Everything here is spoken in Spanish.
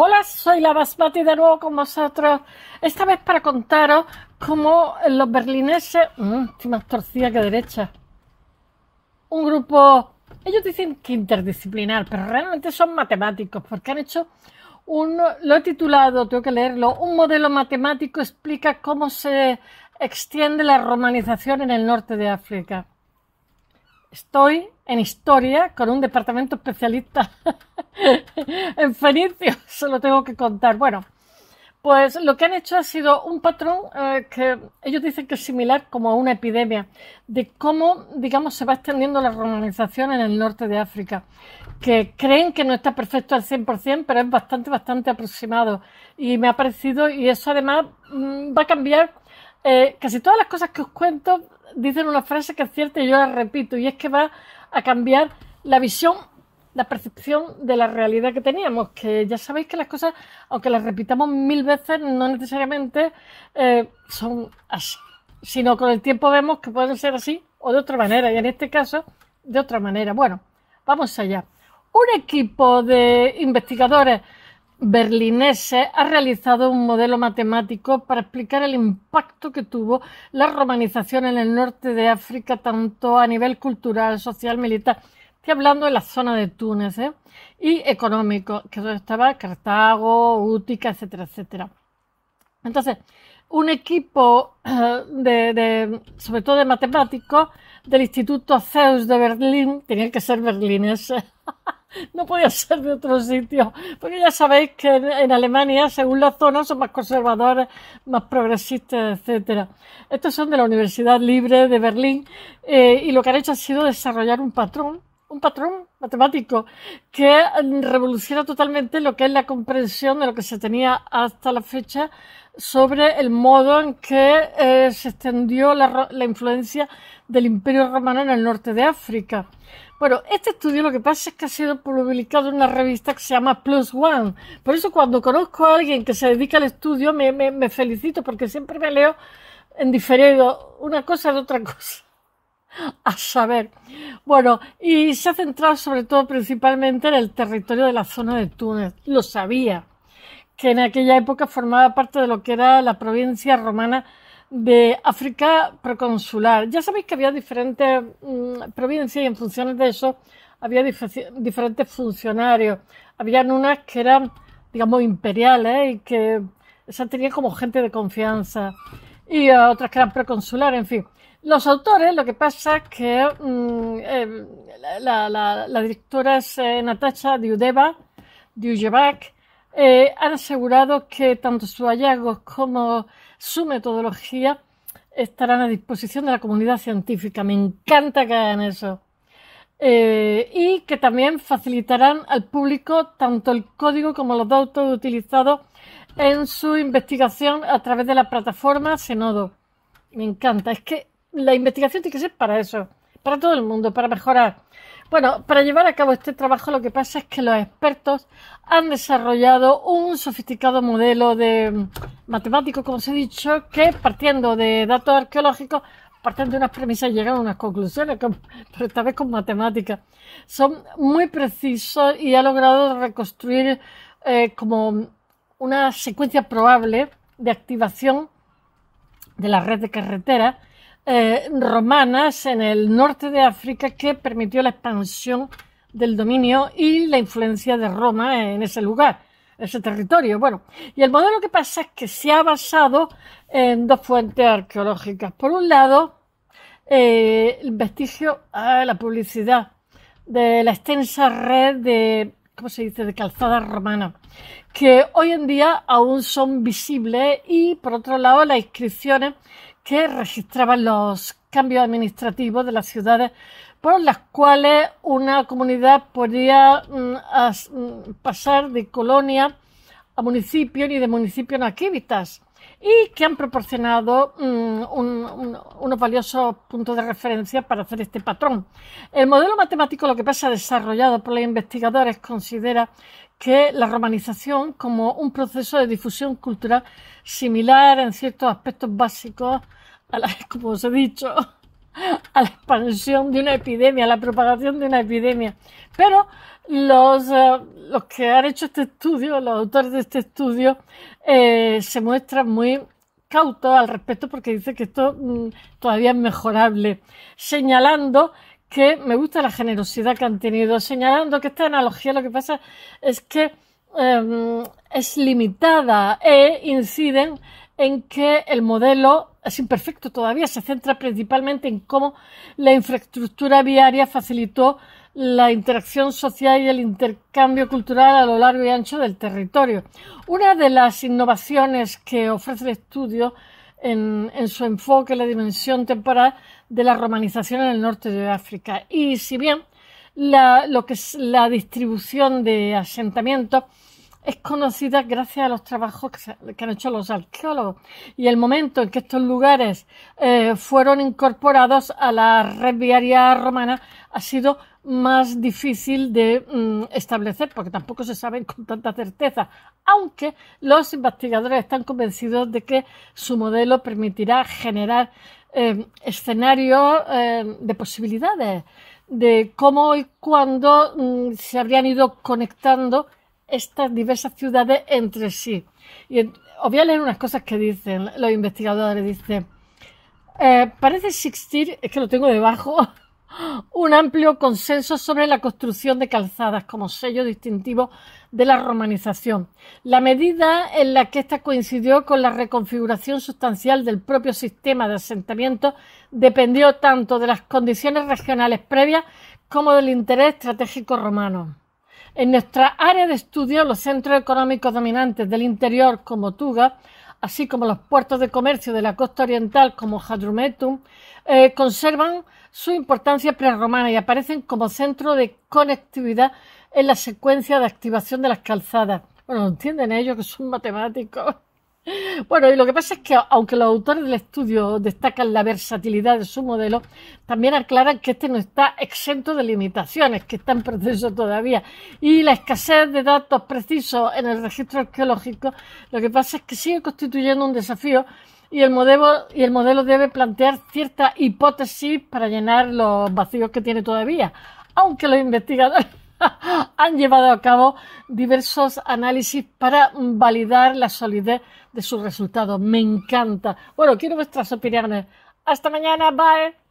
Hola, soy la Basmati de nuevo con vosotros. Esta vez para contaros cómo los berlineses. Mm, estoy más torcida que derecha. Un grupo. Ellos dicen que interdisciplinar, pero realmente son matemáticos, porque han hecho un. Lo he titulado, tengo que leerlo. Un modelo matemático explica cómo se extiende la romanización en el norte de África. Estoy en historia con un departamento especialista en Fenicio se lo tengo que contar. Bueno, pues lo que han hecho ha sido un patrón eh, que ellos dicen que es similar como a una epidemia, de cómo, digamos, se va extendiendo la romanización en el norte de África, que creen que no está perfecto al 100%, pero es bastante, bastante aproximado. Y me ha parecido, y eso además mm, va a cambiar, eh, casi todas las cosas que os cuento dicen una frase que es cierta y yo la repito, y es que va a cambiar la visión la percepción de la realidad que teníamos, que ya sabéis que las cosas, aunque las repitamos mil veces, no necesariamente eh, son así, sino con el tiempo vemos que pueden ser así o de otra manera, y en este caso, de otra manera. Bueno, vamos allá. Un equipo de investigadores berlineses ha realizado un modelo matemático para explicar el impacto que tuvo la romanización en el norte de África, tanto a nivel cultural, social, militar, Estoy hablando de la zona de Túnez, ¿eh? Y económico, que donde estaba Cartago, Útica, etcétera, etcétera. Entonces, un equipo eh, de, de, sobre todo de matemáticos del Instituto Zeus de Berlín, tenían que ser berlines, no podía ser de otro sitio, porque ya sabéis que en, Alemania, según la zona, son más conservadores, más progresistas, etcétera. Estos son de la Universidad Libre de Berlín eh, y lo que han hecho ha sido desarrollar un patrón un patrón matemático que mm, revoluciona totalmente lo que es la comprensión de lo que se tenía hasta la fecha sobre el modo en que eh, se extendió la, influencia del Imperio Romano en el norte de África. Bueno, este estudio lo que pasa es que ha sido publicado en una revista que se llama Plus One. Por eso cuando conozco a alguien que se dedica al estudio me, me felicito porque siempre me leo en diferido una cosa de otra cosa a saber. Bueno, y se ha centrado sobre todo principalmente en el territorio de la zona de Túnez. Lo sabía, que en aquella época formaba parte de lo que era la provincia romana de África proconsular. Ya sabéis que había diferentes mm, provincias y en función de eso había diferentes funcionarios. Habían unas que eran, digamos, imperiales ¿eh? y que se tenían tenía como gente de confianza y a otras que eran preconsular, en fin. Los autores, lo que pasa es que mm, em, la, la, la, directora es Natacha eh, Natasha Diudeva, eh, han asegurado que tanto sus hallazgos como su metodología estarán a disposición de la comunidad científica. Me encanta que hagan eso. Eh, y que también facilitarán al público tanto el código como los datos utilizados en su investigación a través de la plataforma Senodo. Me encanta. Es que la investigación tiene que ser para eso, para todo el mundo, para mejorar. Bueno, para llevar a cabo este trabajo lo que pasa es que los expertos han desarrollado un sofisticado modelo de mm, matemático, como os he dicho, que partiendo de datos arqueológicos, partiendo de unas premisas, llegan a unas conclusiones, pero esta vez con matemáticas. Son muy precisos y ha logrado reconstruir eh, como una secuencia probable de activación de la red de carreteras eh, romanas en el norte de África que permitió la expansión del dominio y la influencia de Roma en ese lugar, ese territorio. Bueno, y el modelo que pasa es que se ha basado en dos fuentes arqueológicas. Por un lado, eh, el vestigio a la publicidad de la extensa red de ¿cómo se dice?, de calzada romana, que hoy en día aún son visibles y, por otro lado, las inscripciones que registraban los cambios administrativos de las ciudades por las cuales una comunidad podía mm, mm, pasar de colonia a municipio ni de municipio a aquíbitas y que han proporcionado mm, unos valiosos puntos de referencia para hacer este patrón. El modelo matemático, lo que pasa, desarrollado por los investigadores, considera que la romanización como un proceso de difusión cultural similar en ciertos aspectos básicos a la, como os he dicho, a la expansión de una epidemia, a la propagación de una epidemia. Pero los, eh, que han hecho este estudio, los autores de este estudio, eh, se muestran muy cautos al respecto porque dicen que esto mm, todavía es mejorable, señalando que me gusta la generosidad que han tenido, señalando que esta analogía lo que pasa es que em, es limitada e inciden en que el modelo es imperfecto todavía, se centra principalmente en cómo la infraestructura viaria facilitó la interacción social y el intercambio cultural a lo largo y ancho del territorio. Una de las innovaciones que ofrece el estudio en, su enfoque la dimensión temporal de la romanización en el norte de África. Y si bien lo que es la distribución de asentamientos es conocida gracias a los trabajos que, han hecho los arqueólogos y el momento en que estos lugares eh, fueron incorporados a la red viaria romana ha sido más difícil de mm, establecer porque tampoco se saben con tanta certeza, aunque los investigadores están convencidos de que su modelo permitirá generar eh, escenarios eh, de posibilidades de cómo y cuándo mm, se habrían ido conectando estas diversas ciudades entre sí. Y os voy a leer unas cosas que dicen los investigadores. Dicen, eh, parece existir, es que lo tengo debajo, un amplio consenso sobre la construcción de calzadas como sello distintivo de la romanización, la medida en la que esta coincidió con la reconfiguración sustancial del propio sistema de asentamiento dependió tanto de las condiciones regionales previas como del interés estratégico romano. En nuestra área de estudio, los centros económicos dominantes del interior como Tuga, así como los puertos de comercio de la costa oriental como Hadrumetum, eh, conservan su importancia prerromana y aparecen como centro de conectividad en la secuencia de activación de las calzadas. Bueno, entienden ellos que son matemáticos. Bueno, y lo que pasa es que aunque los autores del estudio destacan la versatilidad de su modelo, también aclaran que este no está exento de limitaciones, que está en proceso todavía. Y la escasez de datos precisos en el registro arqueológico, lo que pasa es que sigue constituyendo un desafío y el modelo, y el modelo debe plantear ciertas hipótesis para llenar los vacíos que tiene todavía, aunque los investigadores han llevado a cabo diversos análisis para validar la solidez de sus resultados. Me encanta. Bueno, quiero vuestras opiniones. Hasta mañana. Bye.